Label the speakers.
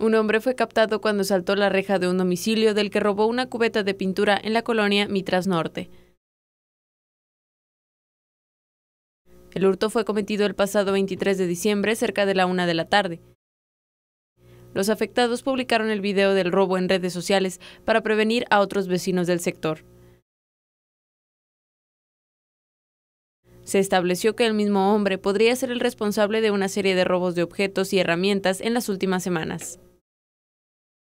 Speaker 1: Un hombre fue captado cuando saltó la reja de un domicilio del que robó una cubeta de pintura en la colonia Mitras Norte. El hurto fue cometido el pasado 23 de diciembre cerca de la una de la tarde. Los afectados publicaron el video del robo en redes sociales para prevenir a otros vecinos del sector. Se estableció que el mismo hombre podría ser el responsable de una serie de robos de objetos y herramientas en las últimas semanas.